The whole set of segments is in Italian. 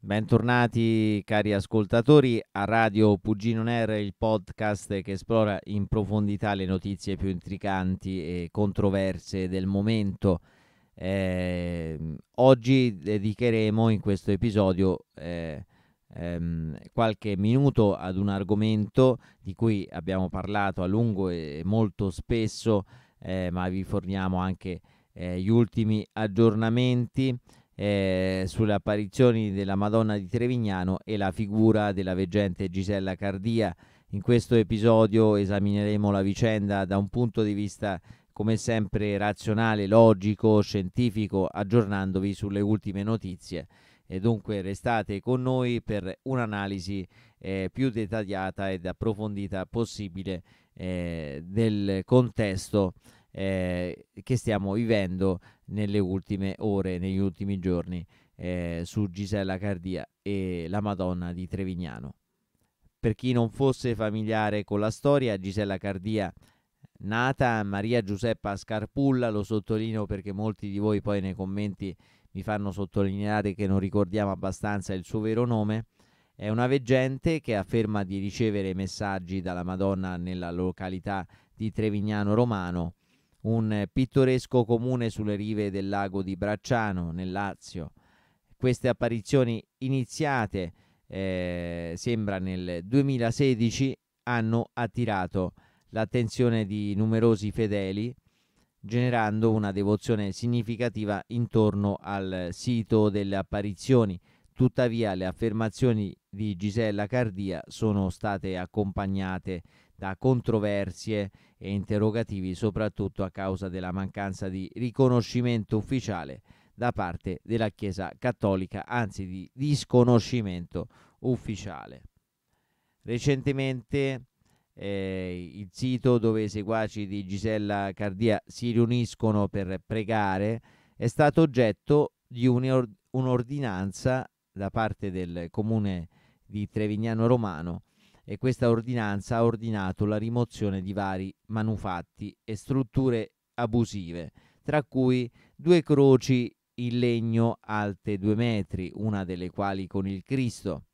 Bentornati cari ascoltatori a Radio Pugino Nero, il podcast che esplora in profondità le notizie più intricanti e controverse del momento. Eh, oggi dedicheremo in questo episodio eh, ehm, qualche minuto ad un argomento di cui abbiamo parlato a lungo e molto spesso, eh, ma vi forniamo anche eh, gli ultimi aggiornamenti eh, sulle apparizioni della Madonna di Trevignano e la figura della veggente Gisella Cardia. In questo episodio esamineremo la vicenda da un punto di vista come sempre razionale, logico, scientifico, aggiornandovi sulle ultime notizie. E dunque restate con noi per un'analisi eh, più dettagliata ed approfondita possibile eh, del contesto eh, che stiamo vivendo nelle ultime ore, negli ultimi giorni eh, su Gisella Cardia e la Madonna di Trevignano. Per chi non fosse familiare con la storia, Gisella Cardia, nata Maria Giuseppa Scarpulla, lo sottolineo perché molti di voi poi nei commenti mi fanno sottolineare che non ricordiamo abbastanza il suo vero nome, è una veggente che afferma di ricevere messaggi dalla Madonna nella località di Trevignano Romano un pittoresco comune sulle rive del lago di Bracciano, nel Lazio. Queste apparizioni iniziate, eh, sembra nel 2016, hanno attirato l'attenzione di numerosi fedeli, generando una devozione significativa intorno al sito delle apparizioni. Tuttavia le affermazioni di Gisella Cardia sono state accompagnate da controversie e interrogativi, soprattutto a causa della mancanza di riconoscimento ufficiale da parte della Chiesa Cattolica, anzi di disconoscimento ufficiale. Recentemente eh, il sito dove i seguaci di Gisella Cardia si riuniscono per pregare è stato oggetto di un'ordinanza da parte del comune di Trevignano Romano e questa ordinanza ha ordinato la rimozione di vari manufatti e strutture abusive, tra cui due croci in legno alte due metri, una delle quali con il Cristo,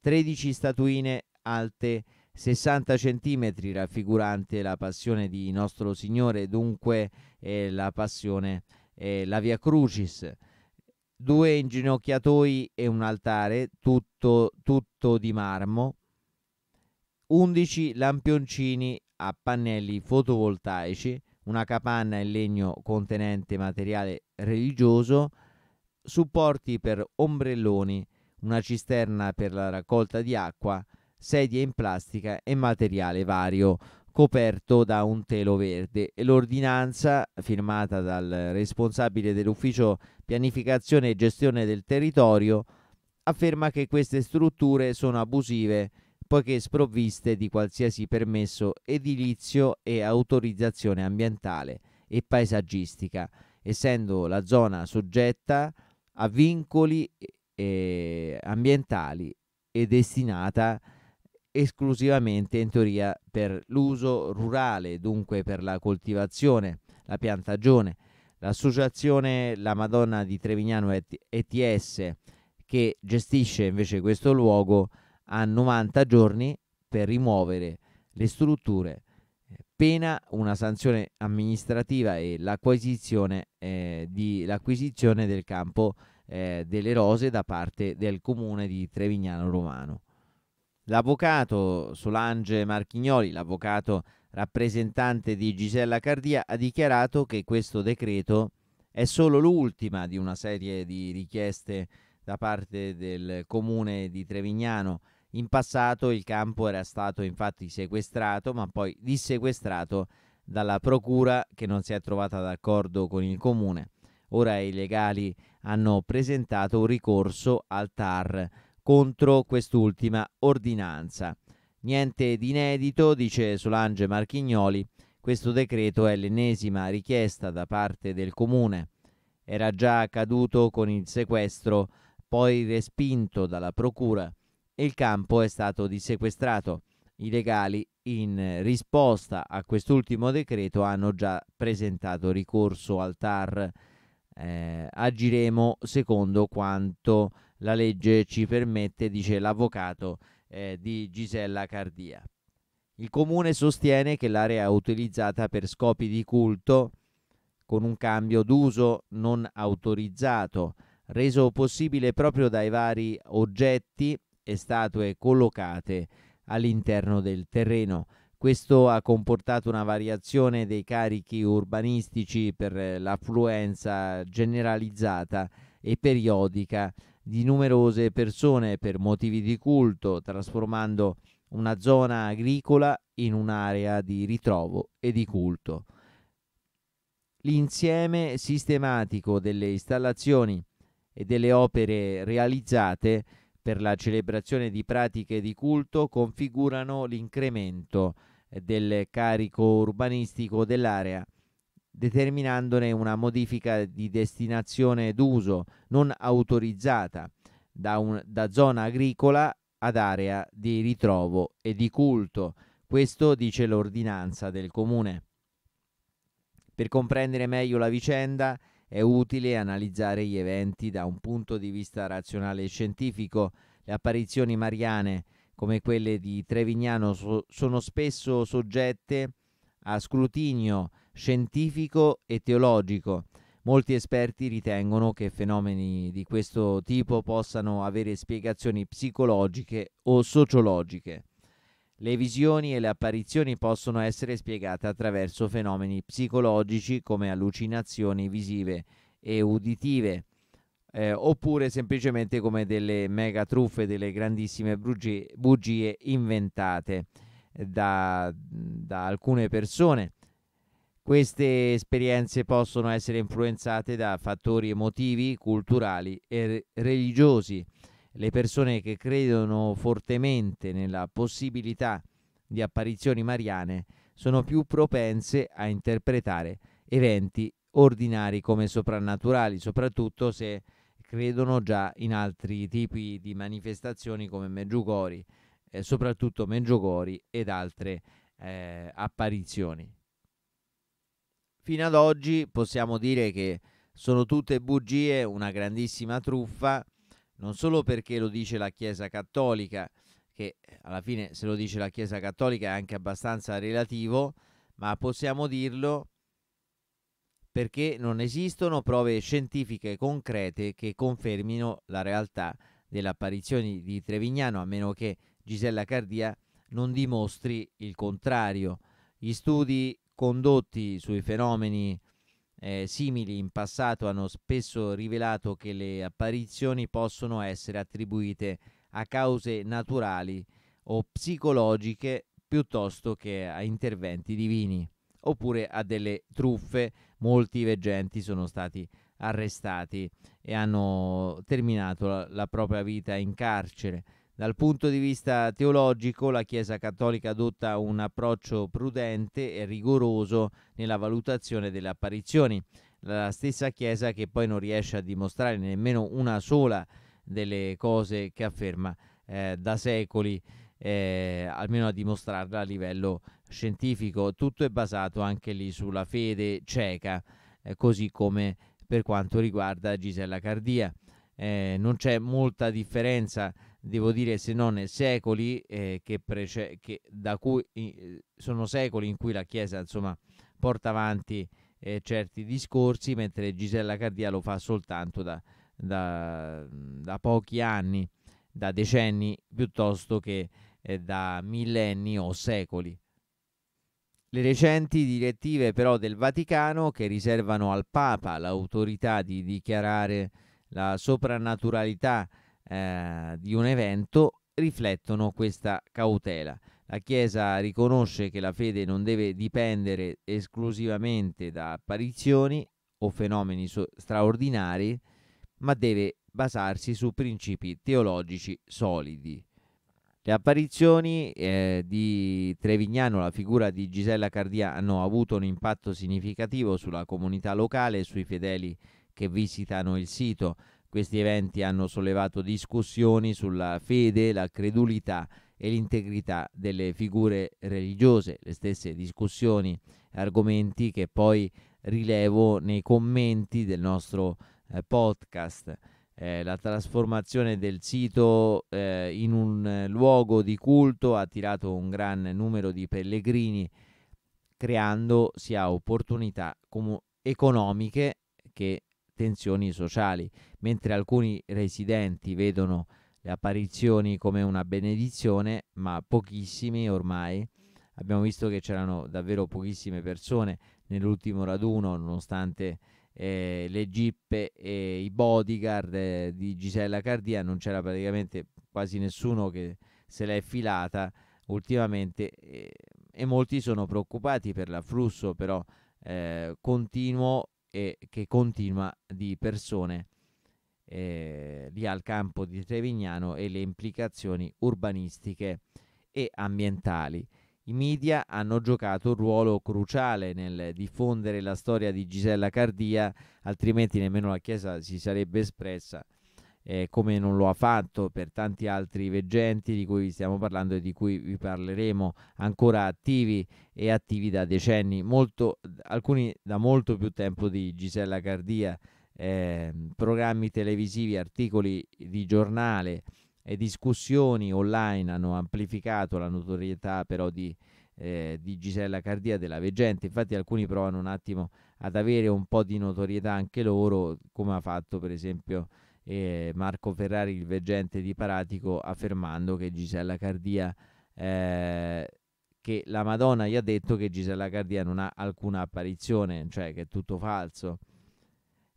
13 statuine alte 60 centimetri raffigurante la passione di nostro Signore, dunque eh, la passione, eh, la Via Crucis, due inginocchiatoi e un altare tutto, tutto di marmo, 11 lampioncini a pannelli fotovoltaici, una capanna in legno contenente materiale religioso, supporti per ombrelloni, una cisterna per la raccolta di acqua, sedie in plastica e materiale vario coperto da un telo verde e l'ordinanza firmata dal responsabile dell'ufficio pianificazione e gestione del territorio afferma che queste strutture sono abusive poiché sprovviste di qualsiasi permesso edilizio e autorizzazione ambientale e paesaggistica, essendo la zona soggetta a vincoli eh, ambientali e destinata esclusivamente in teoria per l'uso rurale, dunque per la coltivazione, la piantagione. L'associazione La Madonna di Trevignano ETS, che gestisce invece questo luogo, a 90 giorni per rimuovere le strutture, pena una sanzione amministrativa e l'acquisizione, eh, di, l'acquisizione del campo eh, delle rose da parte del comune di Trevignano Romano. L'avvocato Solange Marchignoli, l'avvocato rappresentante di Gisella Cardia, ha dichiarato che questo decreto è solo l'ultima di una serie di richieste da parte del comune di Trevignano in passato il campo era stato infatti sequestrato, ma poi dissequestrato dalla procura che non si è trovata d'accordo con il comune. Ora i legali hanno presentato un ricorso al TAR contro quest'ultima ordinanza. Niente di inedito, dice Solange Marchignoli, questo decreto è l'ennesima richiesta da parte del comune. Era già accaduto con il sequestro, poi respinto dalla procura il campo è stato dissequestrato. I legali, in risposta a quest'ultimo decreto, hanno già presentato ricorso al TAR. Eh, agiremo secondo quanto la legge ci permette, dice l'avvocato eh, di Gisella Cardia. Il comune sostiene che l'area utilizzata per scopi di culto, con un cambio d'uso non autorizzato, reso possibile proprio dai vari oggetti e statue collocate all'interno del terreno. Questo ha comportato una variazione dei carichi urbanistici per eh, l'affluenza generalizzata e periodica di numerose persone per motivi di culto, trasformando una zona agricola in un'area di ritrovo e di culto. L'insieme sistematico delle installazioni e delle opere realizzate per la celebrazione di pratiche di culto configurano l'incremento del carico urbanistico dell'area, determinandone una modifica di destinazione d'uso non autorizzata da, un, da zona agricola ad area di ritrovo e di culto. Questo dice l'ordinanza del comune. Per comprendere meglio la vicenda, è utile analizzare gli eventi da un punto di vista razionale e scientifico. Le apparizioni mariane, come quelle di Trevignano, so- sono spesso soggette a scrutinio scientifico e teologico. Molti esperti ritengono che fenomeni di questo tipo possano avere spiegazioni psicologiche o sociologiche. Le visioni e le apparizioni possono essere spiegate attraverso fenomeni psicologici come allucinazioni visive e uditive, eh, oppure semplicemente come delle mega truffe, delle grandissime bugie, bugie inventate da, da alcune persone. Queste esperienze possono essere influenzate da fattori emotivi, culturali e religiosi le persone che credono fortemente nella possibilità di apparizioni mariane sono più propense a interpretare eventi ordinari come soprannaturali, soprattutto se credono già in altri tipi di manifestazioni come Meggiugori, eh, soprattutto Meggiugori ed altre eh, apparizioni. Fino ad oggi possiamo dire che sono tutte bugie, una grandissima truffa, non solo perché lo dice la Chiesa Cattolica, che eh, alla fine se lo dice la Chiesa Cattolica è anche abbastanza relativo, ma possiamo dirlo perché non esistono prove scientifiche concrete che confermino la realtà delle apparizioni di Trevignano, a meno che Gisella Cardia non dimostri il contrario. Gli studi condotti sui fenomeni eh, simili in passato hanno spesso rivelato che le apparizioni possono essere attribuite a cause naturali o psicologiche piuttosto che a interventi divini oppure a delle truffe. Molti veggenti sono stati arrestati e hanno terminato la, la propria vita in carcere. Dal punto di vista teologico la Chiesa Cattolica adotta un approccio prudente e rigoroso nella valutazione delle apparizioni. La stessa Chiesa che poi non riesce a dimostrare nemmeno una sola delle cose che afferma eh, da secoli, eh, almeno a dimostrarla a livello scientifico. Tutto è basato anche lì sulla fede cieca, eh, così come per quanto riguarda Gisella Cardia eh, non c'è molta differenza, devo dire, se non secoli eh, che prece- che da cui eh, sono secoli in cui la Chiesa insomma, porta avanti eh, certi discorsi, mentre Gisella Cardia lo fa soltanto da, da, da pochi anni, da decenni piuttosto che eh, da millenni o secoli. Le recenti direttive però del Vaticano che riservano al Papa l'autorità di dichiarare la soprannaturalità eh, di un evento riflettono questa cautela. La Chiesa riconosce che la fede non deve dipendere esclusivamente da apparizioni o fenomeni so- straordinari, ma deve basarsi su principi teologici solidi. Le apparizioni eh, di Trevignano, la figura di Gisella Cardia, hanno avuto un impatto significativo sulla comunità locale e sui fedeli che visitano il sito. Questi eventi hanno sollevato discussioni sulla fede, la credulità e l'integrità delle figure religiose, le stesse discussioni e argomenti che poi rilevo nei commenti del nostro eh, podcast. Eh, la trasformazione del sito eh, in un eh, luogo di culto ha attirato un gran numero di pellegrini, creando sia opportunità economiche che tensioni sociali, mentre alcuni residenti vedono le apparizioni come una benedizione, ma pochissimi ormai. Abbiamo visto che c'erano davvero pochissime persone nell'ultimo raduno, nonostante eh, le gippe e i bodyguard eh, di Gisella Cardia, non c'era praticamente quasi nessuno che se l'è filata ultimamente eh, e molti sono preoccupati per l'afflusso però eh, continuo e che continua di persone eh, lì al campo di Trevignano e le implicazioni urbanistiche e ambientali. I media hanno giocato un ruolo cruciale nel diffondere la storia di Gisella Cardia, altrimenti nemmeno la Chiesa si sarebbe espressa eh, come non lo ha fatto per tanti altri veggenti di cui stiamo parlando e di cui vi parleremo ancora attivi e attivi da decenni, molto, alcuni da molto più tempo di Gisella Cardia, eh, programmi televisivi, articoli di giornale e discussioni online hanno amplificato la notorietà però di, eh, di Gisella Cardia della Veggente, infatti alcuni provano un attimo ad avere un po' di notorietà anche loro, come ha fatto per esempio e Marco Ferrari, il veggente di Paratico, affermando che Gisella Cardia... Eh, che la Madonna gli ha detto che Gisella Cardia non ha alcuna apparizione, cioè che è tutto falso.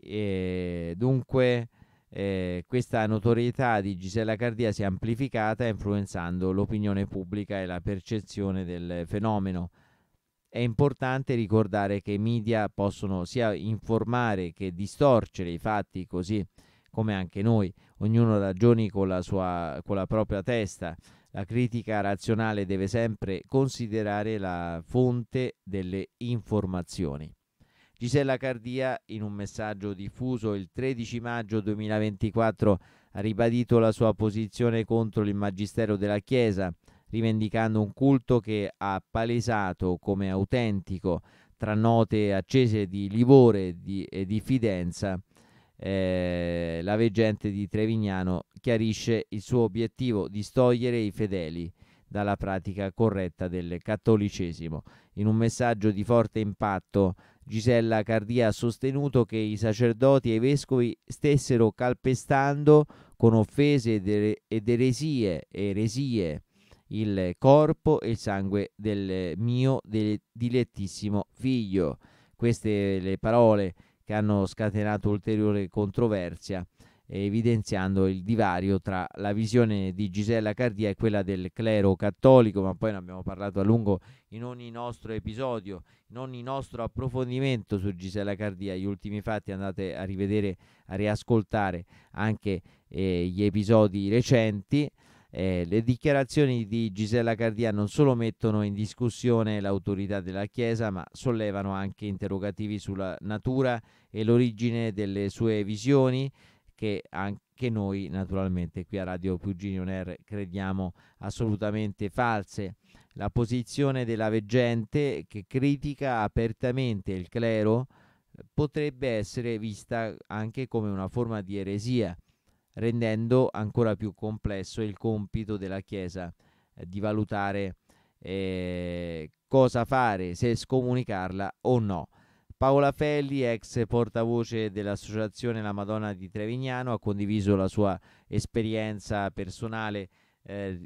E dunque eh, questa notorietà di Gisella Cardia si è amplificata influenzando l'opinione pubblica e la percezione del fenomeno. È importante ricordare che i media possono sia informare che distorcere i fatti così come anche noi, ognuno ragioni con la, sua, con la propria testa. La critica razionale deve sempre considerare la fonte delle informazioni. Gisella Cardia, in un messaggio diffuso il 13 maggio 2024, ha ribadito la sua posizione contro il Magistero della Chiesa, rivendicando un culto che ha palesato come autentico, tra note accese di livore e di diffidenza, eh, la veggente di Trevignano chiarisce il suo obiettivo di stogliere i fedeli dalla pratica corretta del cattolicesimo. In un messaggio di forte impatto, Gisella Cardia ha sostenuto che i sacerdoti e i vescovi stessero calpestando con offese ed eresie, eresie il corpo e il sangue del mio del dilettissimo figlio. Queste le parole che hanno scatenato ulteriore controversia evidenziando il divario tra la visione di Gisella Cardia e quella del clero cattolico, ma poi ne abbiamo parlato a lungo in ogni nostro episodio, in ogni nostro approfondimento su Gisella Cardia, gli ultimi fatti andate a rivedere, a riascoltare anche eh, gli episodi recenti. Eh, le dichiarazioni di Gisella Cardia non solo mettono in discussione l'autorità della Chiesa, ma sollevano anche interrogativi sulla natura e l'origine delle sue visioni, che anche noi naturalmente qui a Radio Pugini On Air crediamo assolutamente false. La posizione della veggente che critica apertamente il clero potrebbe essere vista anche come una forma di eresia rendendo ancora più complesso il compito della Chiesa eh, di valutare eh, cosa fare, se scomunicarla o no. Paola Felli, ex portavoce dell'associazione La Madonna di Trevignano, ha condiviso la sua esperienza personale eh,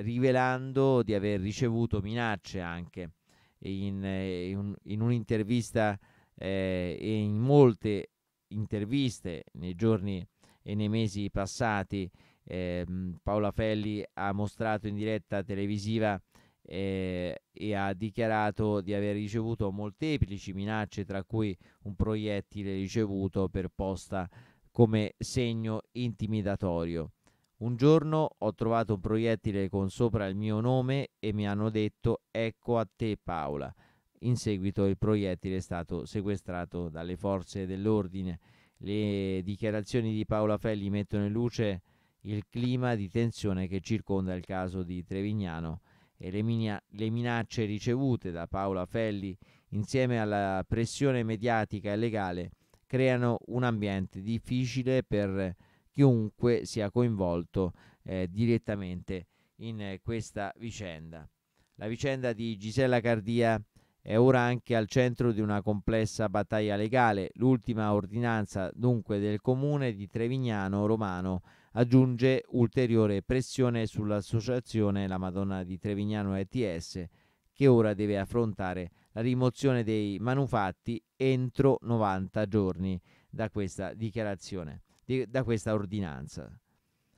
rivelando di aver ricevuto minacce anche in, eh, in, in un'intervista eh, e in molte interviste nei giorni e nei mesi passati eh, Paola Felli ha mostrato in diretta televisiva eh, e ha dichiarato di aver ricevuto molteplici minacce, tra cui un proiettile ricevuto per posta come segno intimidatorio. Un giorno ho trovato un proiettile con sopra il mio nome e mi hanno detto ecco a te Paola. In seguito il proiettile è stato sequestrato dalle forze dell'ordine. Le dichiarazioni di Paola Felli mettono in luce il clima di tensione che circonda il caso di Trevignano e le, minia- le minacce ricevute da Paola Felli insieme alla pressione mediatica e legale creano un ambiente difficile per chiunque sia coinvolto eh, direttamente in questa vicenda. La vicenda di Gisella Cardia è ora anche al centro di una complessa battaglia legale. L'ultima ordinanza dunque del comune di Trevignano Romano aggiunge ulteriore pressione sull'associazione La Madonna di Trevignano ETS che ora deve affrontare la rimozione dei manufatti entro 90 giorni da questa dichiarazione, da questa ordinanza.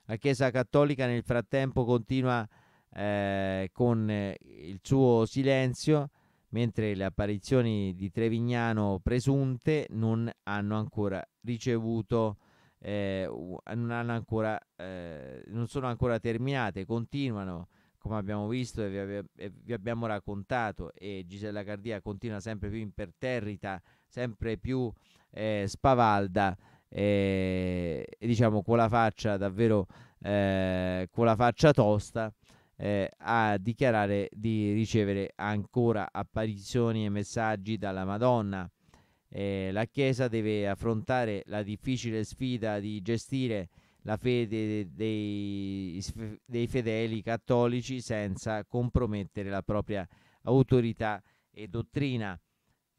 La Chiesa Cattolica nel frattempo continua eh, con eh, il suo silenzio mentre le apparizioni di Trevignano presunte non hanno ancora ricevuto eh, eh, non, hanno ancora, eh, non sono ancora terminate, continuano come abbiamo visto e vi, e vi, abbiamo raccontato e Gisella Cardia continua sempre più imperterrita, sempre più eh, spavalda eh, e diciamo con la faccia davvero eh, con la faccia tosta eh, a dichiarare di ricevere ancora apparizioni e messaggi dalla Madonna. Eh, la Chiesa deve affrontare la difficile sfida di gestire la fede dei, dei fedeli cattolici senza compromettere la propria autorità e dottrina.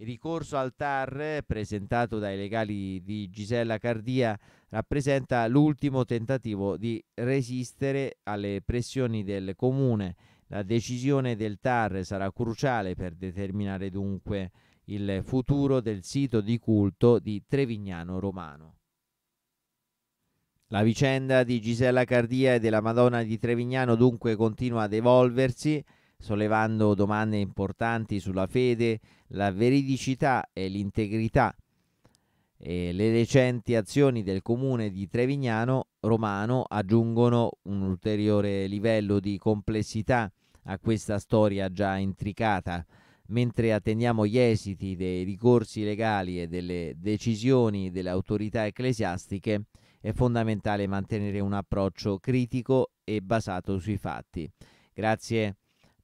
Il ricorso al TAR, presentato dai legali di Gisella Cardia, rappresenta l'ultimo tentativo di resistere alle pressioni del Comune. La decisione del TAR sarà cruciale per determinare dunque il futuro del sito di culto di Trevignano Romano. La vicenda di Gisella Cardia e della Madonna di Trevignano dunque continua ad evolversi sollevando domande importanti sulla fede, la veridicità e l'integrità. E le recenti azioni del comune di Trevignano Romano aggiungono un ulteriore livello di complessità a questa storia già intricata. Mentre attendiamo gli esiti dei ricorsi legali e delle decisioni delle autorità ecclesiastiche, è fondamentale mantenere un approccio critico e basato sui fatti. Grazie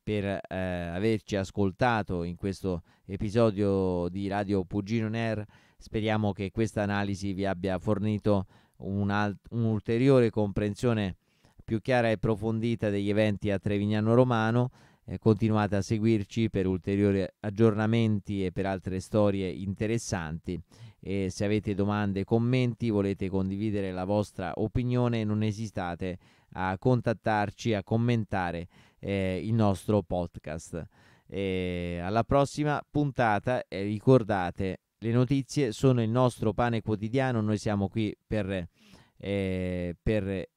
per eh, averci ascoltato in questo episodio di Radio Pugino Nair. Speriamo che questa analisi vi abbia fornito un'ulteriore comprensione più chiara e approfondita degli eventi a Trevignano Romano. Eh, continuate a seguirci per ulteriori aggiornamenti e per altre storie interessanti. E se avete domande, commenti, volete condividere la vostra opinione, non esitate a contattarci, a commentare eh, il nostro podcast. E alla prossima puntata eh, ricordate le notizie sono il nostro pane quotidiano, noi siamo qui per, eh, per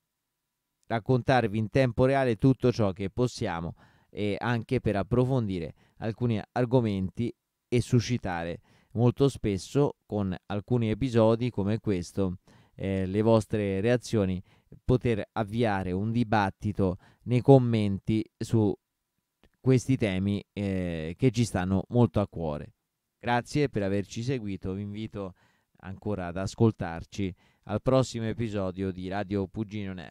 raccontarvi in tempo reale tutto ciò che possiamo e anche per approfondire alcuni argomenti e suscitare molto spesso con alcuni episodi come questo eh, le vostre reazioni poter avviare un dibattito nei commenti su questi temi eh, che ci stanno molto a cuore. Grazie per averci seguito, vi invito ancora ad ascoltarci al prossimo episodio di Radio Pugino Nero.